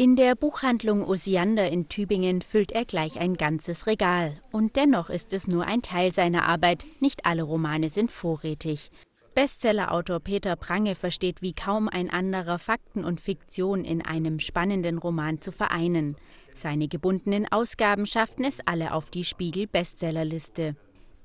In der Buchhandlung Osiander in Tübingen füllt er gleich ein ganzes Regal. Und dennoch ist es nur ein Teil seiner Arbeit. Nicht alle Romane sind vorrätig. Bestsellerautor Peter Prange versteht wie kaum ein anderer Fakten und Fiktion in einem spannenden Roman zu vereinen. Seine gebundenen Ausgaben schafften es alle auf die Spiegel Bestsellerliste.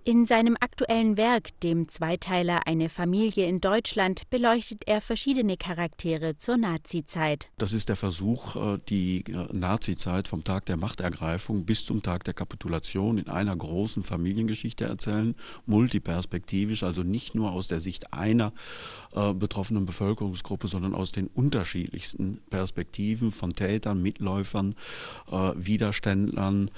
In seinem aktuellen Werk, dem Zweiteiler Eine Familie in Deutschland, beleuchtet er verschiedene Charaktere zur Nazizeit. Das ist der Versuch, äh, die äh, Nazizeit vom Tag der Machtergreifung bis zum Tag der Kapitulation in einer großen Familiengeschichte erzählen, multiperspektivisch, also nicht nur aus der Sicht einer äh, betroffenen Bevölkerungsgruppe, sondern aus den unterschiedlichsten Perspektiven von Tätern, Mitläufern, Widerständlern,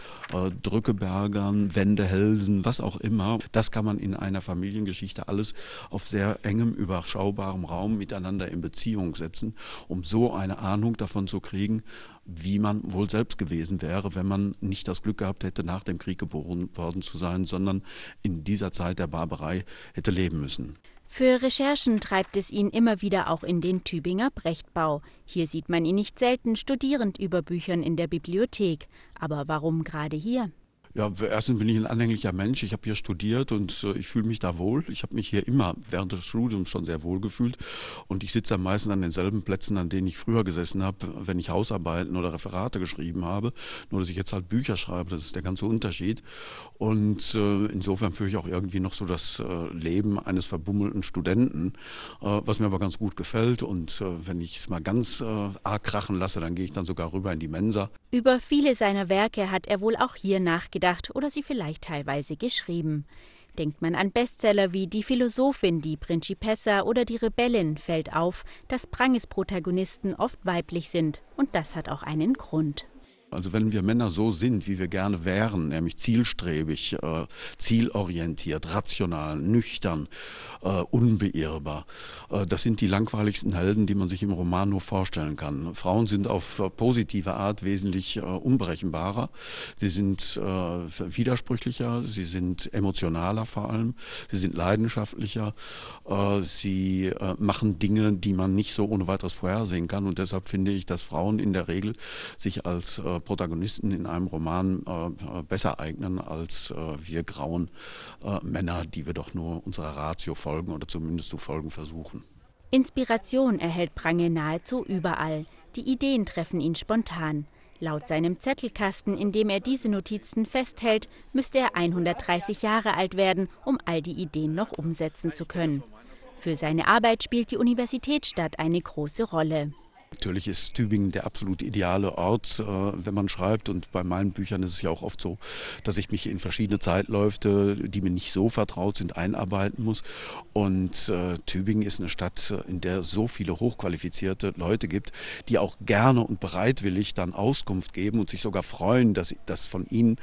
Drückebergern, Wendehälsen, was auch immer geschrieben Das kann man in einer Familiengeschichte alles auf sehr engem, überschaubarem Raum miteinander in Beziehung setzen, um so eine Ahnung davon zu kriegen, wie man wohl selbst gewesen wäre, wenn man nicht das Glück gehabt hätte, nach dem Krieg geboren worden zu sein, sondern in dieser Zeit der Barbarei hätte leben müssen. Für Recherchen treibt es ihn immer wieder auch in den Tübinger Brechtbau. Hier sieht man ihn nicht selten studierend über Büchern in der Bibliothek. Aber warum gerade hier? Ja, erstens bin ich ein anhänglicher Mensch. Ich habe hier studiert und äh, ich fühle mich da wohl. Ich habe mich hier immer während des Studiums schon sehr wohl gefühlt. Und ich sitze am meisten an denselben Plätzen, an denen ich früher gesessen habe, wenn ich Hausarbeiten oder Referate geschrieben habe. Nur, dass ich jetzt halt Bücher schreibe, das ist der ganze Unterschied. Und äh, insofern führe ich auch irgendwie noch so das äh, Leben eines verbummelten Studenten, äh, was mir aber ganz gut gefällt. Und äh, wenn ich es mal ganz äh, arg krachen lasse, dann gehe ich dann sogar rüber in die Mensa. Über viele seiner Werke hat er wohl auch hier nachgedacht oder sie vielleicht teilweise geschrieben. Denkt man an Bestseller wie Die Philosophin, Die Principessa oder Die Rebellin, fällt auf, dass Pranges Protagonisten oft weiblich sind. Und das hat auch einen Grund. Also wenn wir Männer so sind, wie wir gerne wären, nämlich zielstrebig, äh, zielorientiert, rational, nüchtern, äh, unbeirrbar, äh, das sind die langweiligsten Helden, die man sich im Roman nur vorstellen kann. Frauen sind auf äh, positive Art wesentlich äh, unberechenbarer, sie sind äh, widersprüchlicher, sie sind emotionaler vor allem, sie sind leidenschaftlicher, sie machen Dinge, die man nicht so ohne weiteres vorhersehen kann und deshalb finde ich, dass Frauen in der Regel sich als Protagonisten in einem Roman äh, äh, besser eignen als äh, wir grauen Männer, die wir doch nur unserer Ratio folgen oder zumindest zu folgen versuchen. Inspiration erhält Prange nahezu überall. Die Ideen treffen ihn spontan. Laut seinem Zettelkasten, in dem er diese Notizen festhält, müsste er 130 Jahre alt werden, um all die Ideen noch umsetzen zu können. Für seine Arbeit spielt die Universitätsstadt eine große Rolle. Natürlich ist Tübingen der absolut ideale Ort, äh, wenn man schreibt. Und bei meinen Büchern ist es ja auch oft so, dass ich mich in verschiedene Zeitläufe, die mir nicht so vertraut sind, einarbeiten muss. Und äh, Tübingen ist eine Stadt, in der so viele hochqualifizierte Leute gibt, die auch gerne und bereitwillig dann Auskunft geben und sich sogar freuen, dass das von ihnen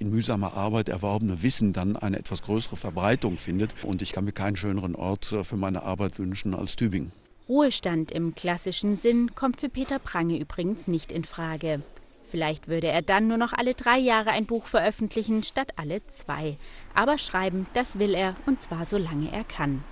in mühsamer Arbeit erworbene Wissen dann eine etwas größere Verbreitung findet. Und ich kann mir keinen schöneren Ort äh, für meine Arbeit wünschen als Tübingen. Ruhestand im klassischen Sinn kommt für Peter Prange übrigens nicht in Frage. Vielleicht würde er dann nur noch alle drei Jahre ein Buch veröffentlichen statt alle zwei. Aber schreiben, das will er und zwar solange er kann.